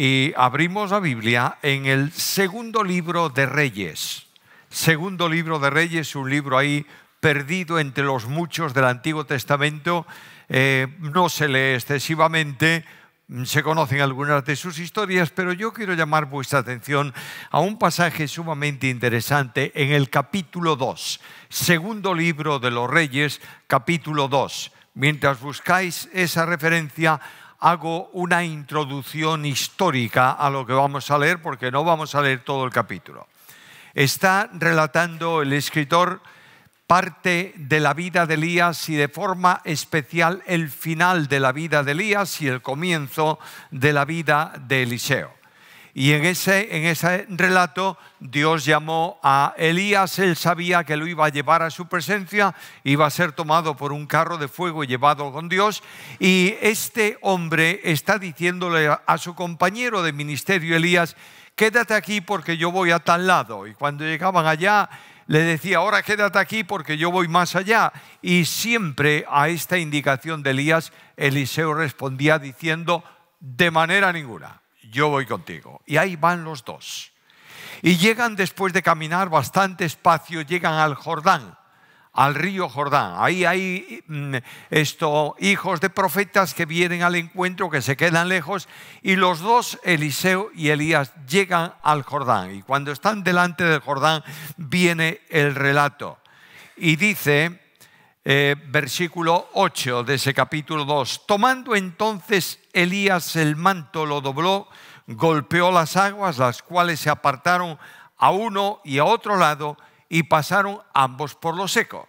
y abrimos la Biblia en el segundo libro de Reyes. Segundo libro de Reyes, un libro ahí perdido entre los muchos del Antiguo Testamento. Eh, no se lee excesivamente, mm, se conocen algunas de sus historias, pero yo quiero llamar vuestra atención a un pasaje sumamente interesante en el capítulo 2, segundo libro de los Reyes, capítulo 2. Mientras buscáis esa referencia, hago una introducción histórica a lo que vamos a leer, porque no vamos a leer todo el capítulo. Está relatando el escritor parte de la vida de Elías y de forma especial el final de la vida de Elías y el comienzo de la vida de Eliseo. Y en ese, en ese relato Dios llamó a Elías, él sabía que lo iba a llevar a su presencia, iba a ser tomado por un carro de fuego y llevado con Dios. Y este hombre está diciéndole a su compañero de ministerio, Elías, quédate aquí porque yo voy a tal lado. Y cuando llegaban allá, le decía, ahora quédate aquí porque yo voy más allá. Y siempre a esta indicación de Elías, Eliseo respondía diciendo, de manera ninguna yo voy contigo. Y ahí van los dos. Y llegan después de caminar bastante espacio, llegan al Jordán, al río Jordán. Ahí hay mm, esto, hijos de profetas que vienen al encuentro, que se quedan lejos, y los dos, Eliseo y Elías, llegan al Jordán. Y cuando están delante del Jordán, viene el relato. Y dice eh, versículo 8 de ese capítulo 2. Tomando entonces Elías el manto, lo dobló, golpeó las aguas, las cuales se apartaron a uno y a otro lado y pasaron ambos por lo seco.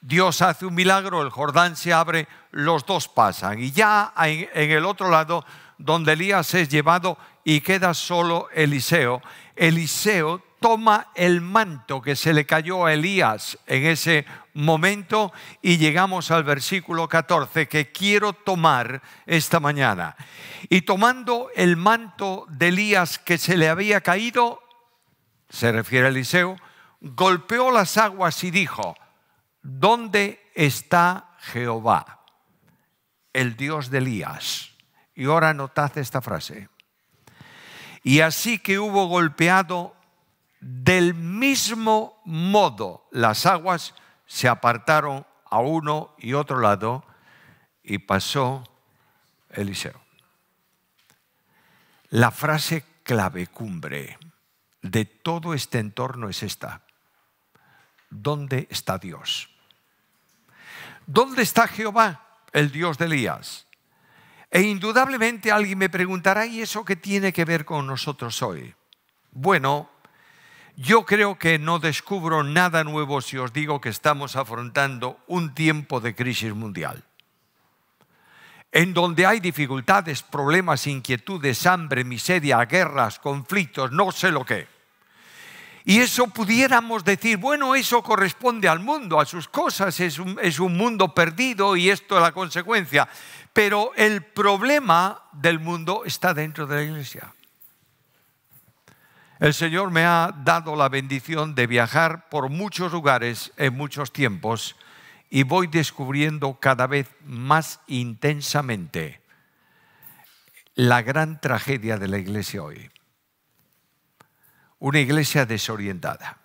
Dios hace un milagro, el Jordán se abre, los dos pasan. Y ya en, en el otro lado, donde Elías es llevado y queda solo Eliseo, Eliseo toma el manto que se le cayó a Elías en ese momento y llegamos al versículo 14 que quiero tomar esta mañana. Y tomando el manto de Elías que se le había caído, se refiere a Eliseo, golpeó las aguas y dijo, ¿dónde está Jehová, el Dios de Elías? Y ahora notad esta frase. Y así que hubo golpeado del mismo modo las aguas se apartaron a uno y otro lado y pasó Eliseo. La frase clave cumbre de todo este entorno es esta. ¿Dónde está Dios? ¿Dónde está Jehová, el Dios de Elías? E indudablemente alguien me preguntará, ¿y eso qué tiene que ver con nosotros hoy? Bueno, yo creo que no descubro nada nuevo si os digo que estamos afrontando un tiempo de crisis mundial, en donde hay dificultades, problemas, inquietudes, hambre, miseria, guerras, conflictos, no sé lo qué. Y eso pudiéramos decir, bueno, eso corresponde al mundo, a sus cosas, es es un mundo perdido y esto es la consecuencia. Pero el problema del mundo está dentro de la iglesia. El Señor me ha dado la bendición de viajar por muchos lugares en muchos tiempos y voy descubriendo cada vez más intensamente la gran tragedia de la iglesia hoy. Una iglesia desorientada,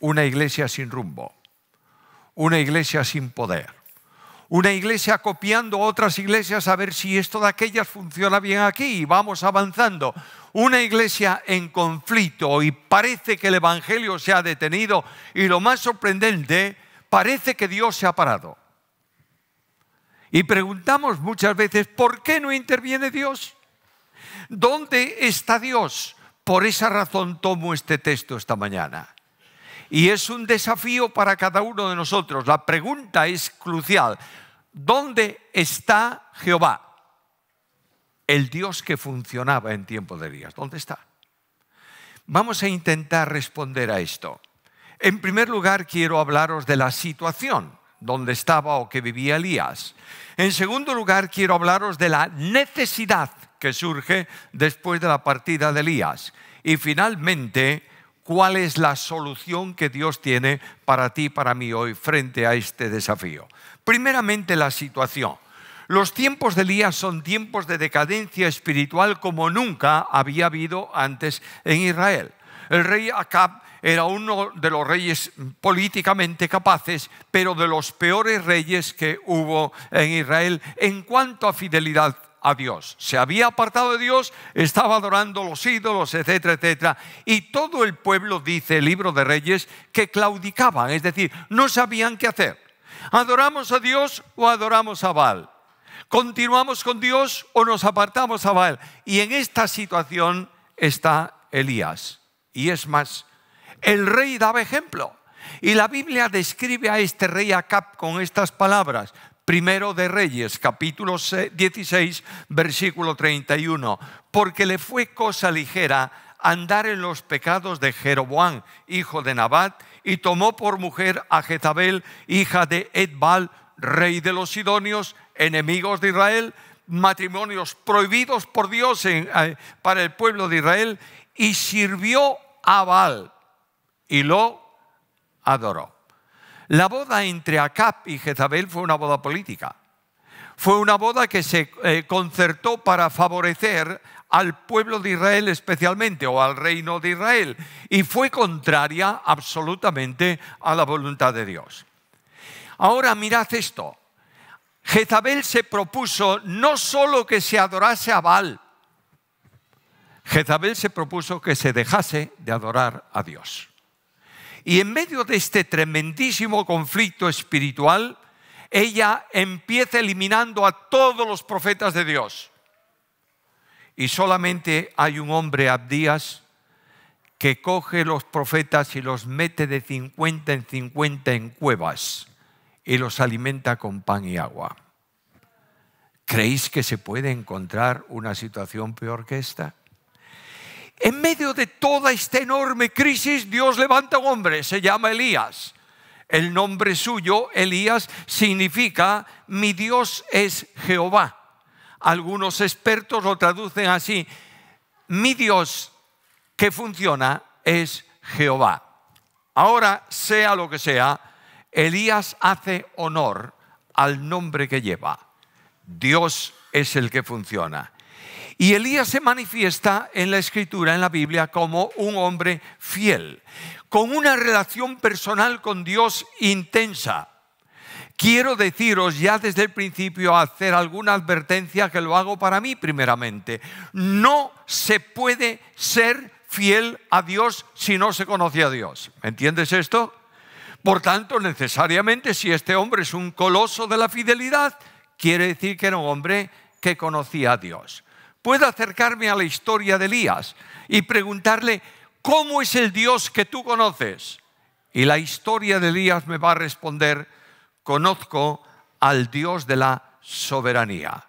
una iglesia sin rumbo, una iglesia sin poder, una iglesia copiando otras iglesias a ver si esto de aquellas funciona bien aquí y vamos avanzando. Una iglesia en conflicto y parece que el Evangelio se ha detenido y lo más sorprendente, parece que Dios se ha parado. Y preguntamos muchas veces, ¿por qué no interviene Dios? ¿Dónde está Dios? Por esa razón tomo este texto esta mañana. Y es un desafío para cada uno de nosotros. La pregunta es crucial. ¿Dónde está Jehová? El Dios que funcionaba en tiempo de Elías. ¿Dónde está? Vamos a intentar responder a esto. En primer lugar, quiero hablaros de la situación donde estaba o que vivía Elías. En segundo lugar, quiero hablaros de la necesidad que surge después de la partida de Elías. Y finalmente, cuál es la solución que Dios tiene para ti, para mí hoy, frente a este desafío. Primeramente, la situación. Los tiempos de Elías son tiempos de decadencia espiritual como nunca había habido antes en Israel. El rey Acab era uno de los reyes políticamente capaces, pero de los peores reyes que hubo en Israel en cuanto a fidelidad a Dios. Se había apartado de Dios, estaba adorando los ídolos, etcétera, etcétera. Y todo el pueblo, dice el libro de Reyes, que claudicaban, es decir, no sabían qué hacer. ¿Adoramos a Dios o adoramos a Baal? ¿Continuamos con Dios o nos apartamos a Baal? Y en esta situación está Elías. Y es más, el rey daba ejemplo. Y la Biblia describe a este rey Acab con estas palabras. Primero de Reyes, capítulo 16, versículo 31. Porque le fue cosa ligera andar en los pecados de Jeroboam, hijo de Nabat, y tomó por mujer a Jezabel, hija de Edbal, rey de los Sidonios, enemigos de Israel, matrimonios prohibidos por Dios eh, para el pueblo de Israel, y sirvió a Baal y lo adoró. La boda entre Acab y Jezabel fue una boda política. Fue una boda que se eh, concertó para favorecer al pueblo de Israel especialmente o al reino de Israel y fue contraria absolutamente a la voluntad de Dios. Ahora mirad esto. Jezabel se propuso no solo que se adorase a Baal, Jezabel se propuso que se dejase de adorar a Dios. Y en medio de este tremendísimo conflicto espiritual, ella empieza eliminando a todos los profetas de Dios. Y solamente hay un hombre, Abdías, que coge los profetas y los mete de 50 en 50 en cuevas y los alimenta con pan y agua. ¿Creéis que se puede encontrar una situación peor que esta? En medio de toda esta enorme crisis, Dios levanta un hombre, se llama Elías. El nombre suyo, Elías, significa mi Dios es Jehová. Algunos expertos lo traducen así, mi Dios que funciona es Jehová. Ahora, sea lo que sea, Elías hace honor al nombre que lleva. Dios es el que funciona. Y Elías se manifiesta en la escritura, en la Biblia, como un hombre fiel, con una relación personal con Dios intensa. Quiero deciros ya desde el principio hacer alguna advertencia que lo hago para mí primeramente. No se puede ser fiel a Dios si no se conoce a Dios. ¿Entiendes esto? Por tanto, necesariamente, si este hombre es un coloso de la fidelidad, quiere decir que era un hombre que conocía a Dios puedo acercarme a la historia de Elías y preguntarle, ¿cómo es el Dios que tú conoces? Y la historia de Elías me va a responder, conozco al Dios de la soberanía.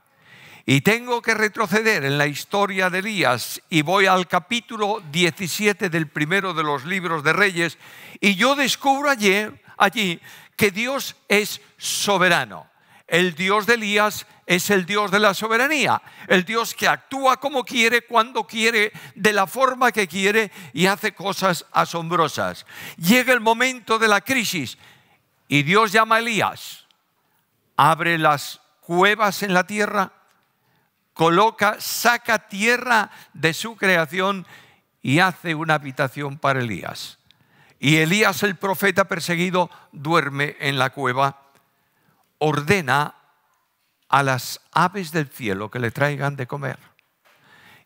Y tengo que retroceder en la historia de Elías y voy al capítulo 17 del primero de los libros de Reyes y yo descubro allí, allí que Dios es soberano. El Dios de Elías es el Dios de la soberanía, el Dios que actúa como quiere, cuando quiere, de la forma que quiere y hace cosas asombrosas. Llega el momento de la crisis y Dios llama a Elías, abre las cuevas en la tierra, coloca, saca tierra de su creación y hace una habitación para Elías. Y Elías, el profeta perseguido, duerme en la cueva ordena a las aves del cielo que le traigan de comer.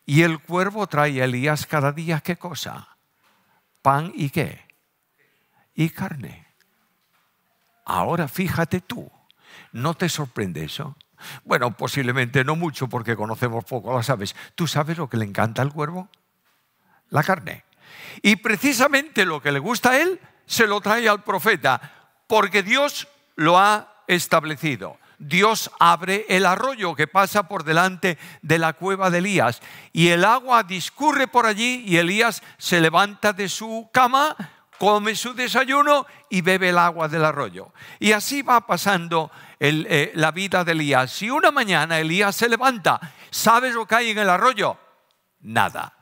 Y el cuervo trae a Elías cada día qué cosa? Pan y qué? Y carne. Ahora fíjate tú, ¿no te sorprende eso? Bueno, posiblemente no mucho porque conocemos poco las aves. ¿Tú sabes lo que le encanta al cuervo? La carne. Y precisamente lo que le gusta a él se lo trae al profeta, porque Dios lo ha establecido. Dios abre el arroyo que pasa por delante de la cueva de Elías y el agua discurre por allí y Elías se levanta de su cama, come su desayuno y bebe el agua del arroyo. Y así va pasando eh, la vida de Elías. Si una mañana Elías se levanta, ¿sabes lo que hay en el arroyo? Nada.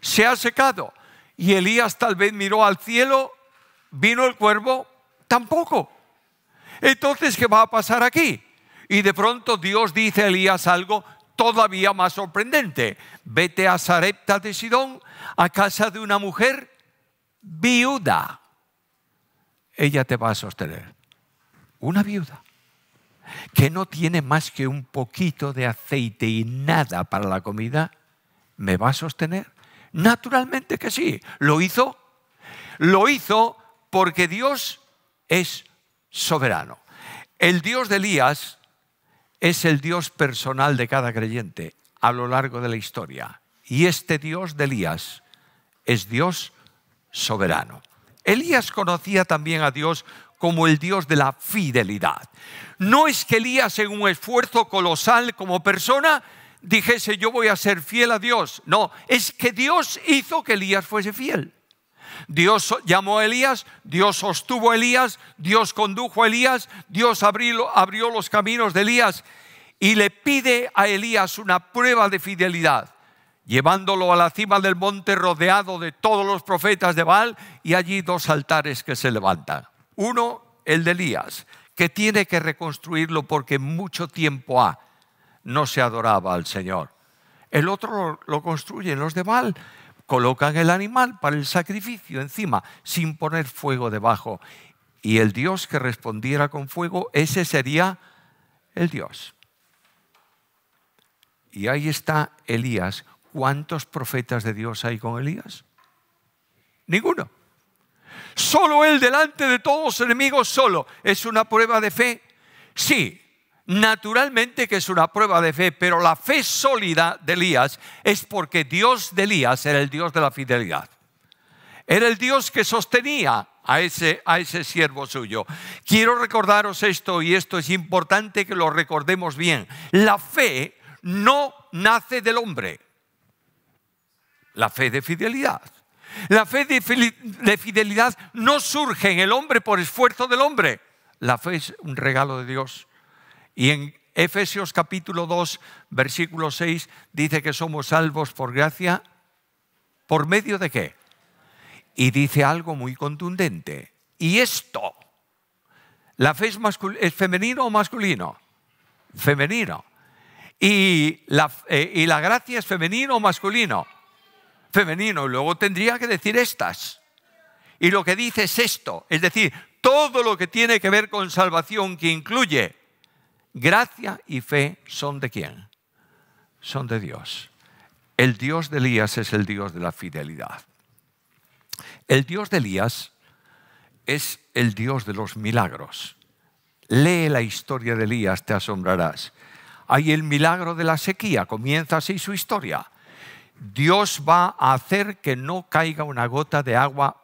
Se ha secado. Y Elías tal vez miró al cielo, vino el cuervo, tampoco. Entonces, ¿qué va a pasar aquí? Y de pronto Dios dice a Elías algo todavía más sorprendente. Vete a Sarepta de Sidón, a casa de una mujer viuda. Ella te va a sostener. Una viuda que no tiene más que un poquito de aceite y nada para la comida, ¿me va a sostener? Naturalmente que sí. Lo hizo. Lo hizo porque Dios es soberano. El Dios de Elías es el Dios personal de cada creyente a lo largo de la historia. Y este Dios de Elías es Dios soberano. Elías conocía también a Dios como el Dios de la fidelidad. No es que Elías en un esfuerzo colosal como persona dijese yo voy a ser fiel a Dios. No, es que Dios hizo que Elías fuese fiel. Dios llamó a Elías, Dios sostuvo a Elías, Dios condujo a Elías, Dios abrió, abrió los caminos de Elías y le pide a Elías una prueba de fidelidad, llevándolo a la cima del monte rodeado de todos los profetas de Baal y allí dos altares que se levantan. Uno, el de Elías, que tiene que reconstruirlo porque mucho tiempo ha no se adoraba al Señor. El otro lo, lo construyen los de Baal colocan el animal para el sacrificio encima, sin poner fuego debajo. Y el Dios que respondiera con fuego, ese sería el Dios. Y ahí está Elías. ¿Cuántos profetas de Dios hay con Elías? Ninguno. Solo él delante de todos los enemigos, solo. ¿Es una prueba de fe? Sí, Naturalmente que es una prueba de fe, pero la fe sólida de Elías es porque Dios de Elías era el Dios de la fidelidad. Era el Dios que sostenía a ese, siervo suyo. Quiero recordaros esto y esto es importante que lo recordemos bien. La fe no nace del hombre. La fe de fidelidad. La fe de fidelidad no surge en el hombre por esfuerzo del hombre. La fe es un regalo de Dios. Y en Efesios capítulo 2, versículo 6 dice que somos salvos por gracia. ¿Por medio de qué? Y dice algo muy contundente. Y esto, la fe es, femenino o masculino? Femenino. ¿Y la, eh, ¿Y la gracia es femenino o masculino? Femenino. Y luego tendría que decir estas. Y lo que dice es esto, es decir, todo lo que tiene que ver con salvación, que incluye Gracia y fe son de quién? Son de Dios. El Dios de Elías es el Dios de la fidelidad. El Dios de Elías es el Dios de los milagros. Lee la historia de Elías, te asombrarás. Hay el milagro de la sequía, comienza así su historia. Dios va a hacer que no caiga una gota de agua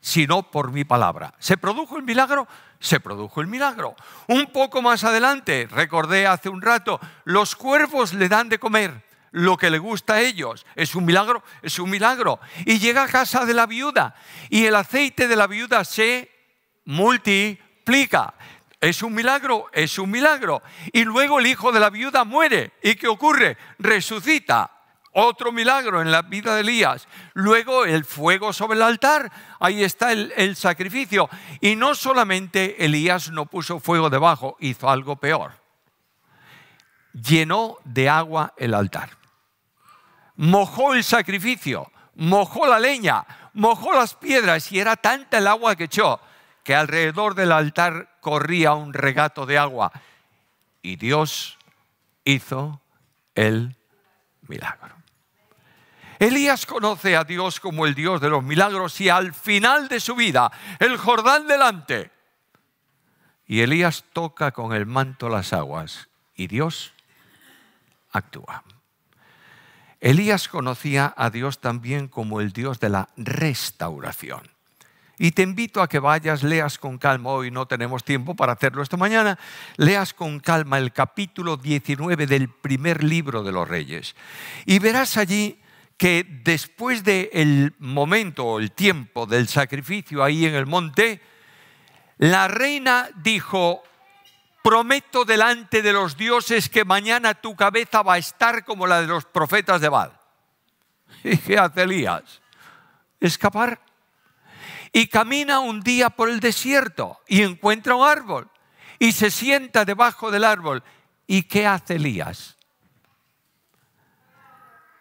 sino por mi palabra. ¿Se produjo el milagro? Se produjo el milagro. Un poco más adelante, recordé hace un rato, los cuervos le dan de comer lo que le gusta a ellos. Es un milagro, es un milagro. Y llega a casa de la viuda y el aceite de la viuda se multiplica. Es un milagro, es un milagro. Y luego el hijo de la viuda muere. ¿Y qué ocurre? Resucita. Otro milagro en la vida de Elías. Luego el fuego sobre el altar. Ahí está el, sacrificio. Y no solamente Elías no puso fuego debajo, hizo algo peor. Llenó de agua el altar. Mojó el sacrificio, mojó la leña, mojó las piedras y era tanta el agua que echó que alrededor del altar corría un regato de agua. Y Dios hizo el milagro. Elías conoce a Dios como el Dios de los milagros y al final de su vida, el Jordán delante. Y Elías toca con el manto las aguas y Dios actúa. Elías conocía a Dios también como el Dios de la restauración. Y te invito a que vayas, leas con calma, hoy no tenemos tiempo para hacerlo esta mañana, leas con calma el capítulo 19 del primer libro de los reyes. Y verás allí que después del momento o el tiempo del sacrificio ahí en el monte, la reina dijo, prometo delante de los dioses que mañana tu cabeza va a estar como la de los profetas de Baal. ¿Y qué hace Elías? Escapar. Y camina un día por el desierto y encuentra un árbol y se sienta debajo del árbol. ¿Y qué hace Elías?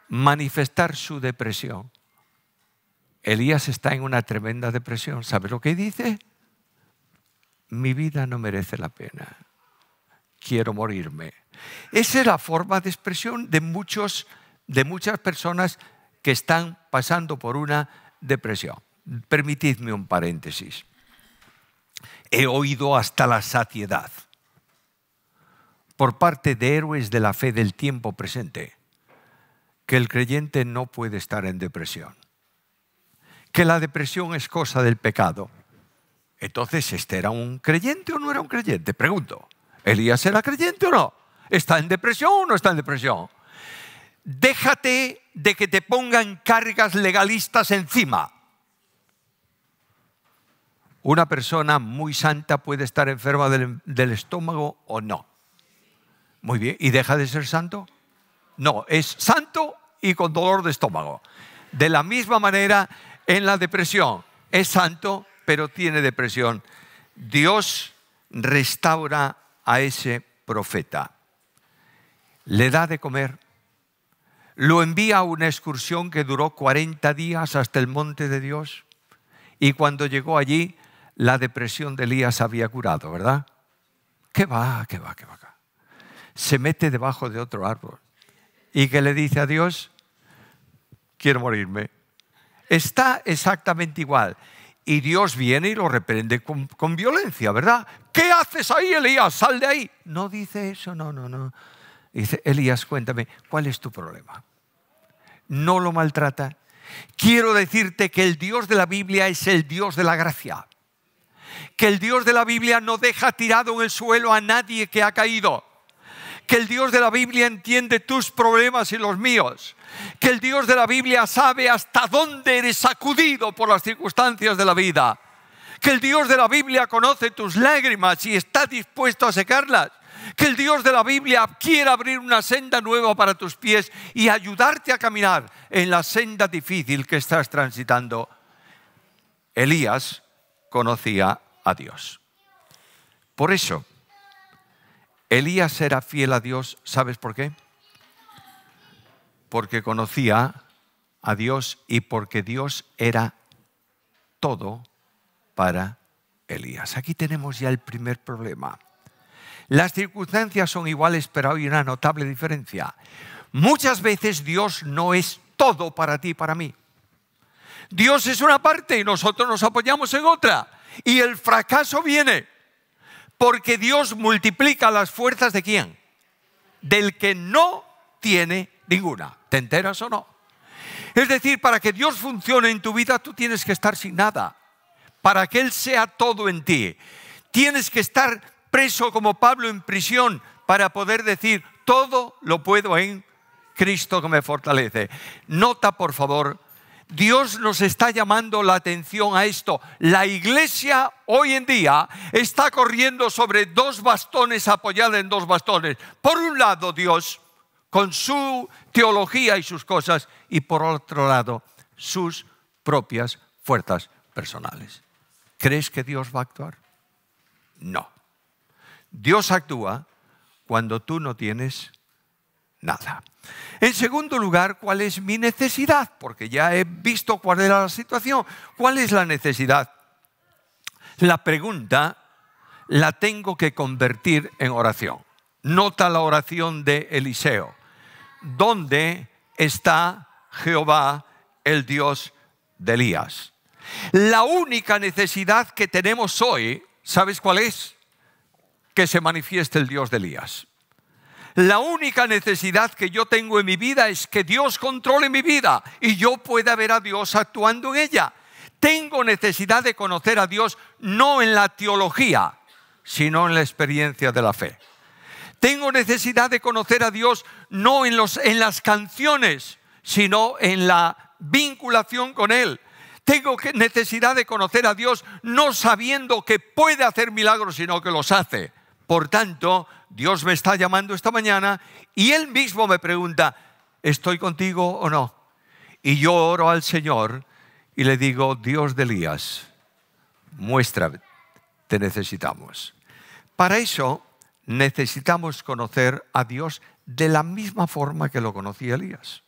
manifestar su depresión. Elías está en una tremenda depresión. ¿Sabe lo que dice? Mi vida no merece la pena. Quiero morirme. Esa es la forma de expresión de, muchos, de muchas personas que están pasando por una depresión. Permitidme un paréntesis. He oído hasta la saciedad por parte de héroes de la fe del tiempo presente que el creyente no puede estar en depresión, que la depresión es cosa del pecado. Entonces, ¿este era un creyente o no era un creyente? Pregunto, ¿Elías era creyente o no? ¿Está en depresión o no está en depresión? Déjate de que te pongan cargas legalistas encima. Una persona muy santa puede estar enferma del, del estómago o no. Muy bien, ¿y deja de ser santo? No, es santo y con dolor de estómago. De la misma manera, en la depresión, es santo, pero tiene depresión. Dios restaura a ese profeta. Le da de comer. Lo envía a una excursión que duró 40 días hasta el monte de Dios. Y cuando llegó allí, la depresión de Elías había curado, ¿verdad? ¿Qué va? ¿Qué va? ¿Qué va? Se mete debajo de otro árbol y que le dice a Dios, quiero morirme. Está exactamente igual. Y Dios viene y lo reprende con, con violencia, ¿verdad? ¿Qué haces ahí, Elías? Sal de ahí. No dice eso, no, no, no. Dice, Elías, cuéntame, ¿cuál es tu problema? No lo maltrata. Quiero decirte que el Dios de la Biblia es el Dios de la gracia. Que el Dios de la Biblia no deja tirado en el suelo a nadie que ha caído que el Dios de la Biblia entiende tus problemas y los míos, que el Dios de la Biblia sabe hasta dónde eres sacudido por las circunstancias de la vida, que el Dios de la Biblia conoce tus lágrimas y está dispuesto a secarlas, que el Dios de la Biblia quiere abrir una senda nueva para tus pies y ayudarte a caminar en la senda difícil que estás transitando. Elías conocía a Dios. Por eso, Elías era fiel a Dios, ¿sabes por qué? Porque conocía a Dios y porque Dios era todo para Elías. Aquí tenemos ya el primer problema. Las circunstancias son iguales, pero hay una notable diferencia. Muchas veces Dios no es todo para ti y para mí. Dios es una parte y nosotros nos apoyamos en otra. Y el fracaso viene. Porque Dios multiplica las fuerzas de quién? Del que no tiene ninguna. ¿Te enteras o no? Es decir, para que Dios funcione en tu vida, tú tienes que estar sin nada. Para que Él sea todo en ti. Tienes que estar preso como Pablo en prisión para poder decir, todo lo puedo en Cristo que me fortalece. Nota, por favor, Dios nos está llamando la atención a esto. La iglesia hoy en día está corriendo sobre dos bastones, apoyada en dos bastones. Por un lado Dios, con su teología y sus cosas, y por otro lado sus propias fuerzas personales. ¿Crees que Dios va a actuar? No. Dios actúa cuando tú no tienes nada. En segundo lugar, ¿cuál es mi necesidad? Porque ya he visto cuál era la situación. ¿Cuál es la necesidad? La pregunta la tengo que convertir en oración. Nota la oración de Eliseo. ¿Dónde está Jehová, el Dios de Elías? La única necesidad que tenemos hoy, ¿sabes cuál es? Que se manifieste el Dios de Elías. La única necesidad que yo tengo en mi vida es que Dios controle mi vida y yo pueda ver a Dios actuando en ella. Tengo necesidad de conocer a Dios no en la teología, sino en la experiencia de la fe. Tengo necesidad de conocer a Dios no en, los, en las canciones, sino en la vinculación con Él. Tengo necesidad de conocer a Dios no sabiendo que puede hacer milagros, sino que los hace. Por tanto, Dios me está llamando esta mañana y Él mismo me pregunta, ¿estoy contigo o no? Y yo oro al Señor y le digo, Dios de Elías, muéstrame, te necesitamos. Para eso necesitamos conocer a Dios de la misma forma que lo conocía Elías.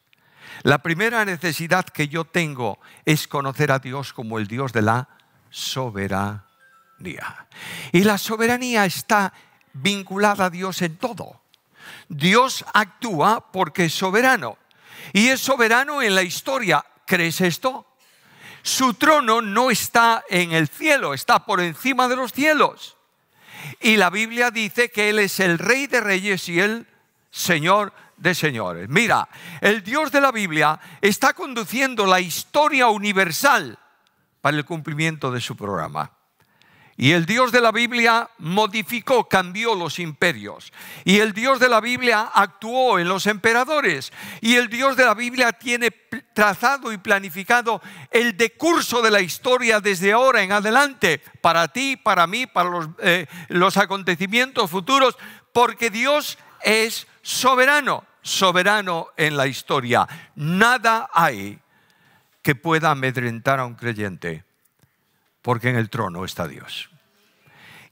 La primera necesidad que yo tengo es conocer a Dios como el Dios de la soberanía. Y la soberanía está vinculada a Dios en todo. Dios actúa porque es soberano. Y es soberano en la historia. ¿Crees esto? Su trono no está en el cielo, está por encima de los cielos. Y la Biblia dice que Él es el rey de reyes y el Señor de señores. Mira, el Dios de la Biblia está conduciendo la historia universal para el cumplimiento de su programa. Y el Dios de la Biblia modificó, cambió los imperios. Y el Dios de la Biblia actuó en los emperadores. Y el Dios de la Biblia tiene trazado y planificado el decurso de la historia desde ahora en adelante, para ti, para mí, para los, eh, los acontecimientos futuros, porque Dios es soberano, soberano en la historia. Nada hay que pueda amedrentar a un creyente porque en el trono está Dios.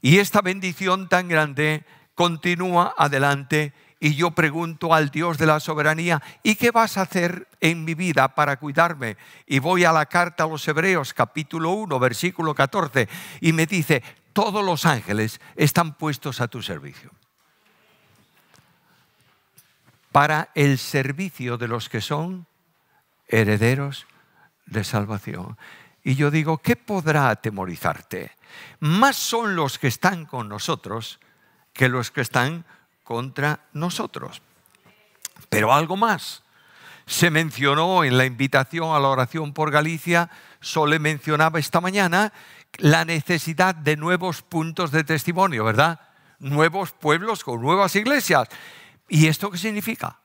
Y esta bendición tan grande continúa adelante y yo pregunto al Dios de la soberanía, ¿y qué vas a hacer en mi vida para cuidarme? Y voy a la carta a los Hebreos capítulo 1 versículo 14 y me dice, todos los ángeles están puestos a tu servicio. Para el servicio de los que son herederos de salvación. Y yo digo, ¿qué podrá atemorizarte? Más son los que están con nosotros que los que están contra nosotros. Pero algo más. Se mencionó en la invitación a la oración por Galicia, solo mencionaba esta mañana, la necesidad de nuevos puntos de testimonio, ¿verdad? Nuevos pueblos con nuevas iglesias. ¿Y esto qué significa?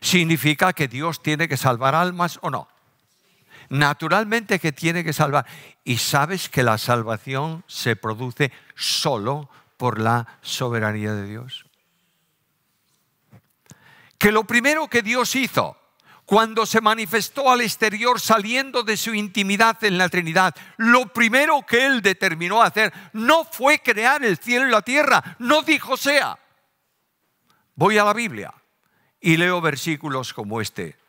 ¿Significa que Dios tiene que salvar almas o no? naturalmente que tiene que salvar. Y sabes que la salvación se produce solo por la soberanía de Dios. Que lo primero que Dios hizo cuando se manifestó al exterior saliendo de su intimidad en la Trinidad, lo primero que él determinó hacer no fue crear el cielo y la tierra, no dijo sea. Voy a la Biblia y leo versículos como este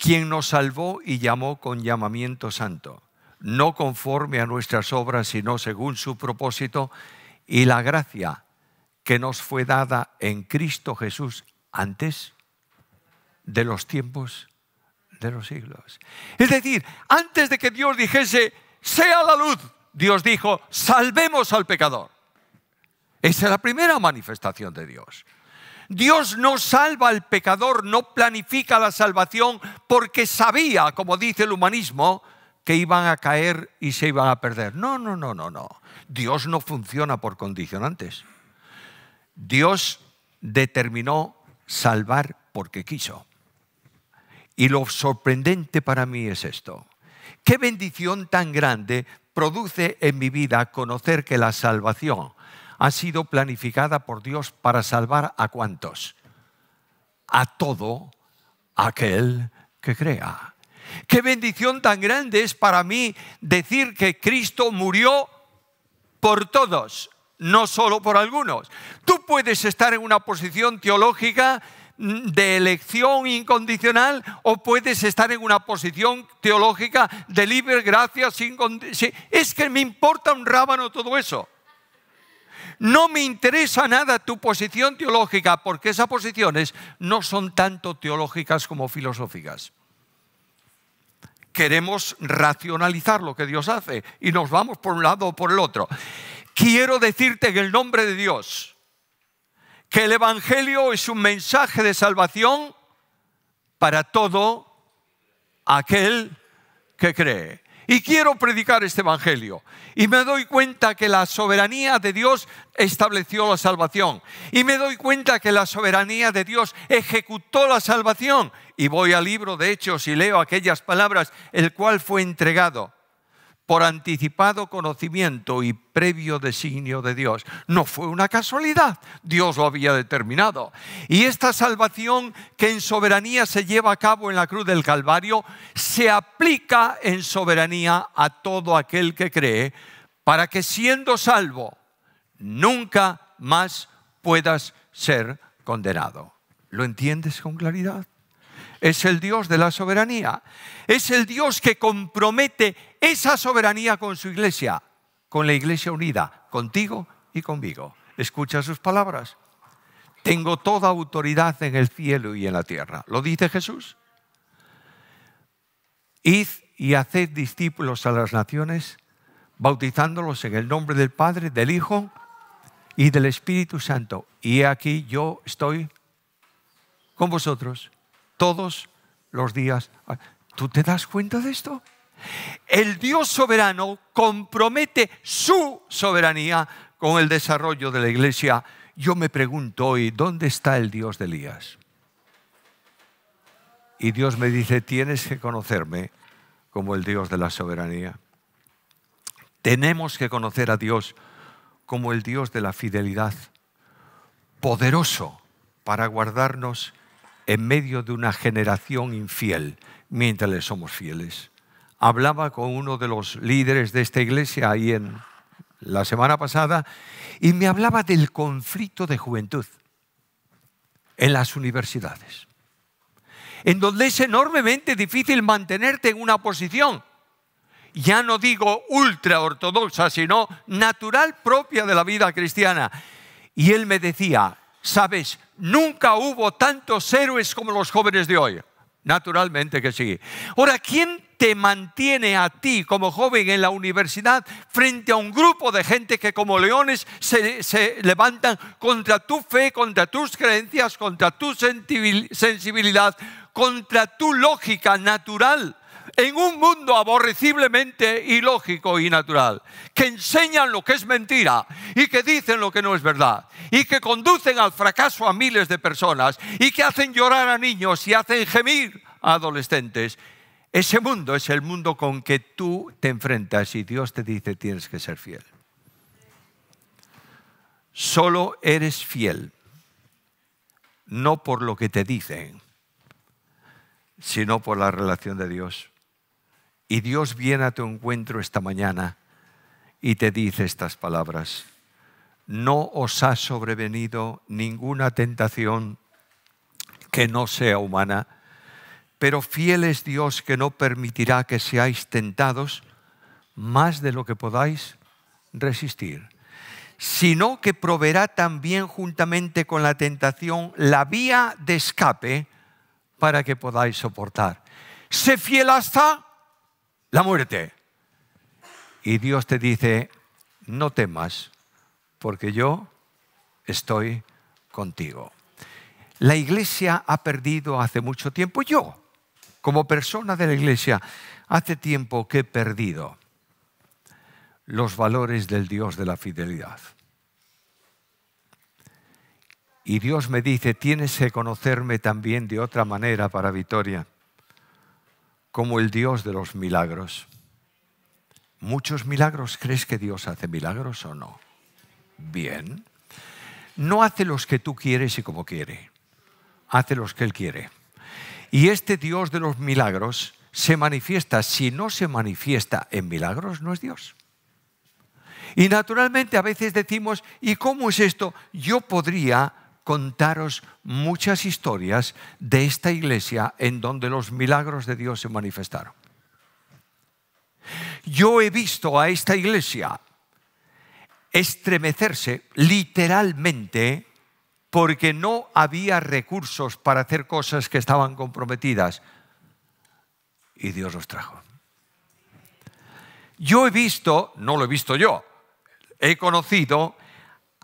quien nos salvó y llamó con llamamiento santo, no conforme a nuestras obras, sino según su propósito y la gracia que nos fue dada en Cristo Jesús antes de los tiempos de los siglos. Es decir, antes de que Dios dijese, sea la luz, Dios dijo, salvemos al pecador. Esa es la primera manifestación de Dios. Dios no salva al pecador, no planifica la salvación porque sabía, como dice el humanismo, que iban a caer y se iban a perder. No, no, no, no, no. Dios no funciona por condicionantes. Dios determinó salvar porque quiso. Y lo sorprendente para mí es esto. Qué bendición tan grande produce en mi vida conocer que la salvación ha sido planificada por Dios para salvar a cuantos? A todo aquel que crea. Qué bendición tan grande es para mí decir que Cristo murió por todos, no solo por algunos. Tú puedes estar en una posición teológica de elección incondicional o puedes estar en una posición teológica de libre gracia sin... Es que me importa un rábano todo eso. No me interesa nada tu posición teológica, porque esas posiciones no son tanto teológicas como filosóficas. Queremos racionalizar lo que Dios hace y nos vamos por un lado o por el otro. Quiero decirte en el nombre de Dios que el Evangelio es un mensaje de salvación para todo aquel que cree y quiero predicar este Evangelio. Y me doy cuenta que la soberanía de Dios estableció la salvación. Y me doy cuenta que la soberanía de Dios ejecutó la salvación. Y voy al libro de Hechos y leo aquellas palabras, el cual fue entregado por anticipado conocimiento y previo designio de Dios. No fue una casualidad, Dios lo había determinado. Y esta salvación que en soberanía se lleva a cabo en la cruz del Calvario, se aplica en soberanía a todo aquel que cree, para que siendo salvo, nunca más puedas ser condenado. ¿Lo entiendes con claridad? es el Dios de la soberanía. Es el Dios que compromete esa soberanía con su iglesia, con la iglesia unida, contigo y conmigo. Escucha sus palabras. Tengo toda autoridad en el cielo y en la tierra. ¿Lo dice Jesús? Id y haced discípulos a las naciones, bautizándolos en el nombre del Padre, del Hijo y del Espíritu Santo. Y aquí yo estoy con vosotros todos los días. ¿Tú te das cuenta de esto? El Dios soberano compromete su soberanía con el desarrollo de la iglesia. Yo me pregunto hoy, ¿dónde está el Dios de Elías? Y Dios me dice, tienes que conocerme como el Dios de la soberanía. Tenemos que conocer a Dios como el Dios de la fidelidad, poderoso para guardarnos en medio de una generación infiel mientras le somos fieles. Hablaba con uno de los líderes de esta iglesia ahí en la semana pasada y me hablaba del conflicto de juventud en las universidades, en donde es enormemente difícil mantenerte en una posición, ya no digo ultra ortodoxa, sino natural propia de la vida cristiana. Y él me decía, Sabes, nunca hubo tantos héroes como los jóvenes de hoy. Naturalmente que sí. Ahora, ¿quién te mantiene a ti como joven en la universidad frente a un grupo de gente que como leones se, se levantan contra tu fe, contra tus creencias, contra tu sensibilidad, contra tu lógica natural? en un mundo aborreciblemente ilógico y natural, que enseñan lo que es mentira y que dicen lo que no es verdad, y que conducen al fracaso a miles de personas, y que hacen llorar a niños y hacen gemir a adolescentes. Ese mundo es el mundo con que tú te enfrentas y Dios te dice tienes que ser fiel. Solo eres fiel, no por lo que te dicen, sino por la relación de Dios y Dios viene a tu encuentro esta mañana y te dice estas palabras. No os ha sobrevenido ninguna tentación que no sea humana, pero fiel es Dios que no permitirá que seáis tentados más de lo que podáis resistir, sino que proveerá también juntamente con la tentación la vía de escape para que podáis soportar. Sé fiel hasta la muerte. Y Dios te dice, no temas, porque yo estoy contigo. La iglesia ha perdido hace mucho tiempo, yo, como persona de la iglesia, hace tiempo que he perdido los valores del Dios de la fidelidad. Y Dios me dice, tienes que conocerme también de otra manera para Victoria como el Dios de los milagros. ¿Muchos milagros? ¿Crees que Dios hace milagros o no? Bien. No hace los que tú quieres y como quiere. Hace los que Él quiere. Y este Dios de los milagros se manifiesta. Si no se manifiesta en milagros, no es Dios. Y naturalmente a veces decimos, ¿y cómo es esto? Yo podría contaros muchas historias de esta iglesia en donde los milagros de Dios se manifestaron. Yo he visto a esta iglesia estremecerse literalmente porque no había recursos para hacer cosas que estaban comprometidas y Dios los trajo. Yo he visto, no lo he visto yo, he conocido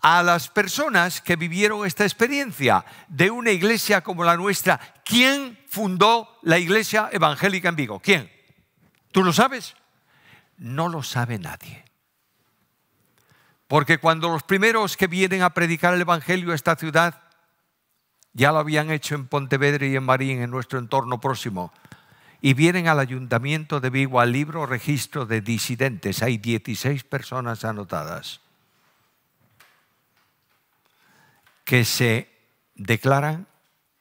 a las personas que vivieron esta experiencia de una iglesia como la nuestra. ¿Quién fundó la iglesia evangélica en Vigo? ¿Quién? ¿Tú lo sabes? No lo sabe nadie. Porque cuando los primeros que vienen a predicar el Evangelio a esta ciudad, ya lo habían hecho en Pontevedra y en Marín, en nuestro entorno próximo, y vienen al ayuntamiento de Vigo al libro registro de disidentes, hay 16 personas anotadas. que se declaran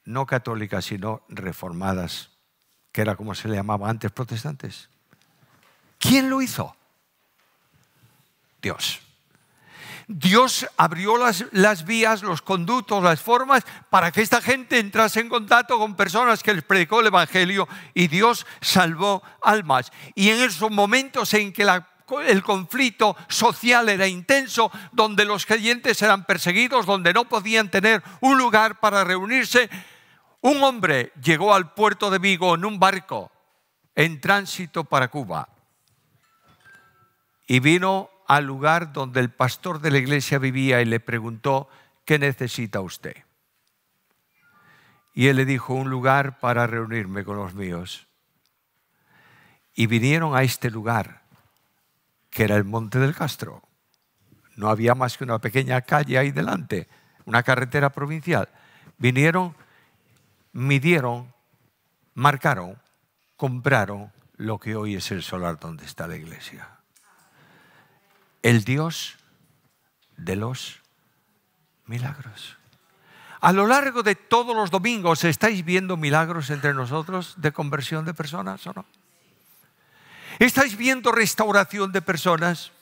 no católicas, sino reformadas, que era como se le llamaba antes protestantes. ¿Quién lo hizo? Dios. Dios abrió las, las, vías, los conductos, las formas para que esta gente entrase en contacto con personas que les predicó el Evangelio y Dios salvó almas. Y en esos momentos en que la el conflicto social era intenso, donde los creyentes eran perseguidos, donde no podían tener un lugar para reunirse. Un hombre llegó al puerto de Vigo en un barco en tránsito para Cuba y vino al lugar donde el pastor de la iglesia vivía y le preguntó, ¿qué necesita usted? Y él le dijo, un lugar para reunirme con los míos. Y vinieron a este lugar que era el Monte del Castro. No había más que una pequeña calle ahí delante, una carretera provincial. Vinieron, midieron, marcaron, compraron lo que hoy es el solar donde está la iglesia. El Dios de los milagros. A lo largo de todos los domingos, ¿estáis viendo milagros entre nosotros de conversión de personas o no? ¿Estáis viendo restauración de personas?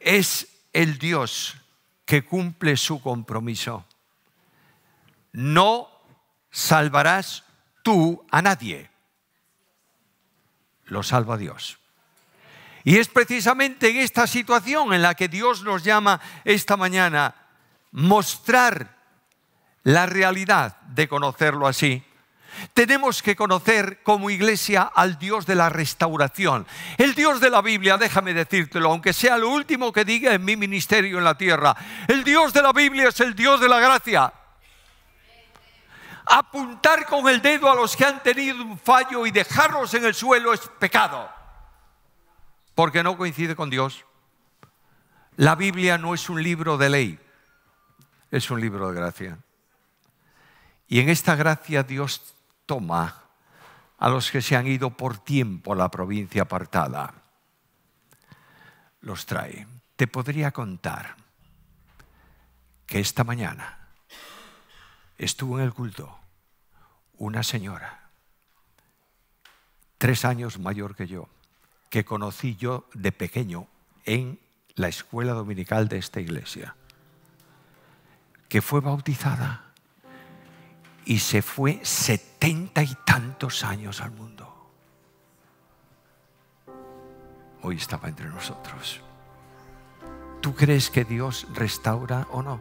Es el Dios que cumple su compromiso. No salvarás tú a nadie. Lo salva Dios. Y es precisamente en esta situación en la que Dios nos llama esta mañana mostrar la realidad de conocerlo así tenemos que conocer como iglesia al Dios de la restauración. El Dios de la Biblia, déjame decírtelo, aunque sea lo último que diga en mi ministerio en la tierra, el Dios de la Biblia es el Dios de la gracia. Apuntar con el dedo a los que han tenido un fallo y dejarlos en el suelo es pecado, porque no coincide con Dios. La Biblia no es un libro de ley, es un libro de gracia. Y en esta gracia Dios toma a los que se han ido por tiempo a la provincia apartada. Los trae. Te podría contar que esta mañana estuvo en el culto una señora, tres años mayor que yo, que conocí yo de pequeño en la escuela dominical de esta iglesia, que fue bautizada y se fue setenta y tantos años al mundo. Hoy estaba entre nosotros. ¿Tú crees que Dios restaura o no?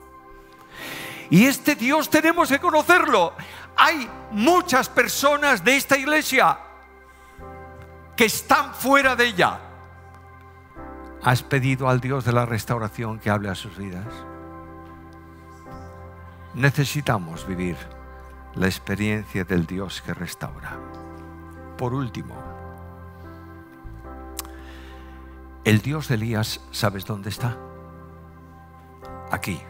Y este Dios tenemos que conocerlo. Hay muchas personas de esta iglesia que están fuera de ella. ¿Has pedido al Dios de la restauración que hable a sus vidas? Necesitamos vivir la experiencia del Dios que restaura. Por último, el Dios de Elías, ¿sabes dónde está? Aquí,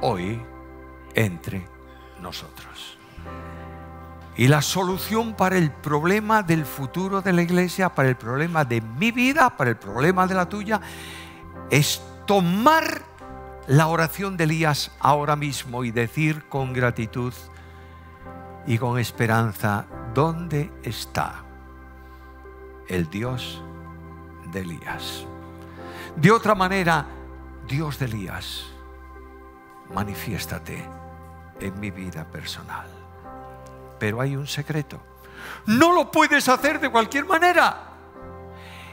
hoy, entre nosotros. Y la solución para el problema del futuro de la iglesia, para el problema de mi vida, para el problema de la tuya, es tomar la oración de Elías ahora mismo y decir con gratitud, y con esperanza, ¿dónde está el Dios de Elías? De otra manera, Dios de Elías, manifiéstate en mi vida personal. Pero hay un secreto. No lo puedes hacer de cualquier manera.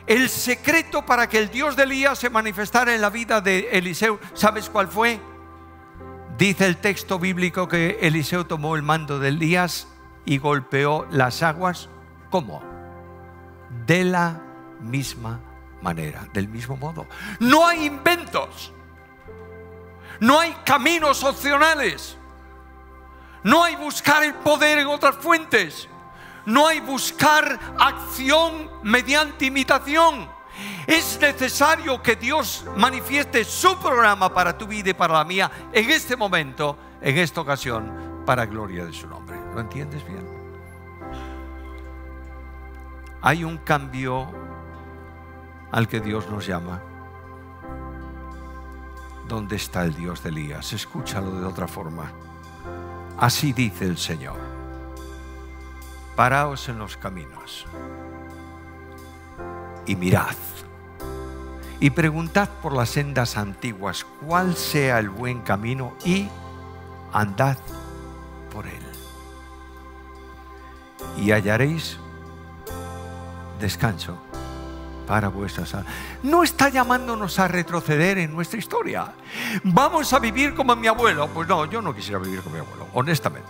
El secreto para que el Dios de Elías se manifestara en la vida de Eliseo, ¿sabes cuál fue? Dice el texto bíblico que Eliseo tomó el mando de Elías y golpeó las aguas. ¿Cómo? De la misma manera, del mismo modo. No hay inventos. No hay caminos opcionales. No hay buscar el poder en otras fuentes. No hay buscar acción mediante imitación. Es necesario que Dios manifieste su programa para tu vida y para la mía en este momento, en esta ocasión, para gloria de su nombre. ¿Lo entiendes bien? Hay un cambio al que Dios nos llama. ¿Dónde está el Dios de Elías? Escúchalo de otra forma. Así dice el Señor. Paraos en los caminos y mirad y preguntad por las sendas antiguas cuál sea el buen camino y andad por él. Y hallaréis descanso para vuestras almas. No está llamándonos a retroceder en nuestra historia. Vamos a vivir como mi abuelo. Pues no, yo no quisiera vivir como mi abuelo, honestamente.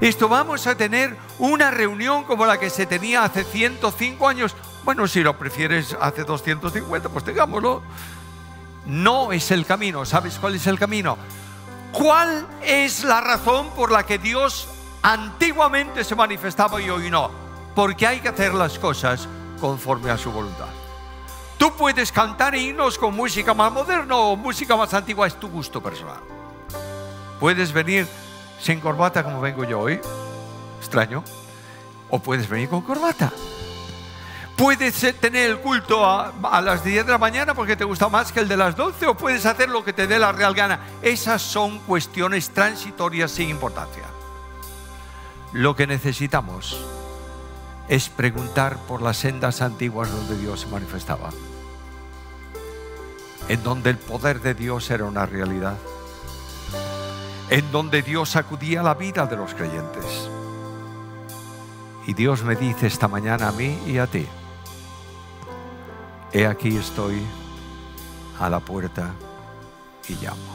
Esto vamos a tener una reunión como la que se tenía hace 105 años. Bueno, si lo prefieres hace 250, pues tengámoslo. No es el camino. ¿Sabes cuál es el camino? ¿Cuál es la razón por la que Dios antiguamente se manifestaba y hoy no? Porque hay que hacer las cosas conforme a su voluntad. Tú puedes cantar himnos con música más moderna o música más antigua, es tu gusto personal. Puedes venir sin corbata como vengo yo hoy, extraño, o puedes venir con corbata. Puedes eh, tener el culto a, las 10 de la mañana porque te gusta más que el de las 12 o puedes hacer lo que te dé la real gana. Esas son cuestiones transitorias sin importancia. Lo que necesitamos es preguntar por las sendas antiguas donde Dios se manifestaba, en donde el poder de Dios era una realidad, en donde Dios acudía a la vida de los creyentes. Y Dios me dice esta mañana a mí y a ti, He aquí estoy a la puerta y llamo.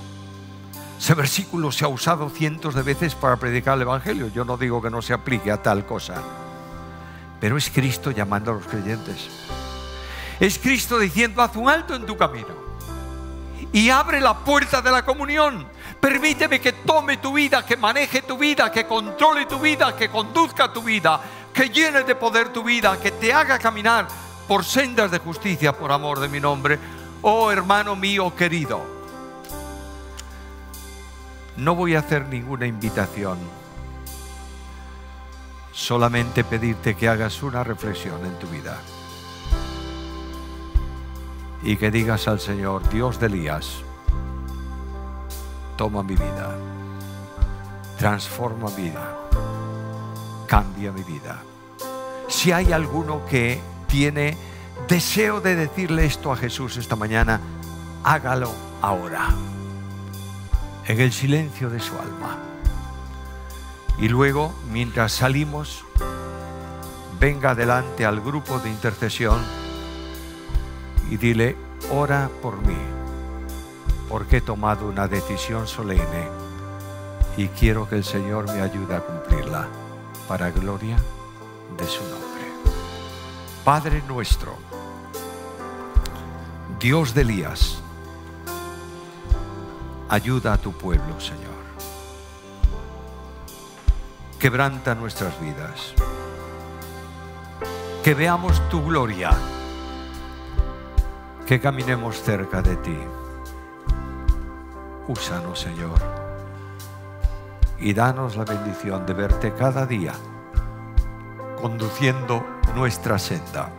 Ese versículo se ha usado cientos de veces para predicar el Evangelio. Yo no digo que no se aplique a tal cosa, pero es Cristo llamando a los creyentes. Es Cristo diciendo, haz un alto en tu camino y abre la puerta de la comunión. Permíteme que tome tu vida, que maneje tu vida, que controle tu vida, que conduzca tu vida, que llene de poder tu vida, que te haga caminar por sendas de justicia, por amor de mi nombre. Oh hermano mío querido, no voy a hacer ninguna invitación, solamente pedirte que hagas una reflexión en tu vida y que digas al Señor, Dios de Elías, toma mi vida, transforma mi vida, cambia mi vida. Si hay alguno que tiene deseo de decirle esto a Jesús esta mañana, hágalo ahora, en el silencio de su alma. Y luego, mientras salimos, venga adelante al grupo de intercesión y dile, ora por mí, porque he tomado una decisión solemne y quiero que el Señor me ayude a cumplirla para gloria de su nombre. Padre nuestro, Dios de Elías, ayuda a tu pueblo, Señor. Quebranta nuestras vidas. Que veamos tu gloria. Que caminemos cerca de ti. Úsanos, Señor. Y danos la bendición de verte cada día conduciendo nuestra senda,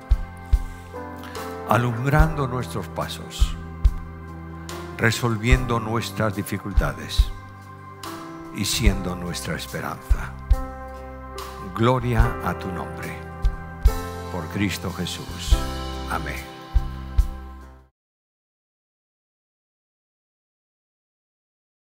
alumbrando nuestros pasos, resolviendo nuestras dificultades y siendo nuestra esperanza. Gloria a tu nombre. Por Cristo Jesús. Amén.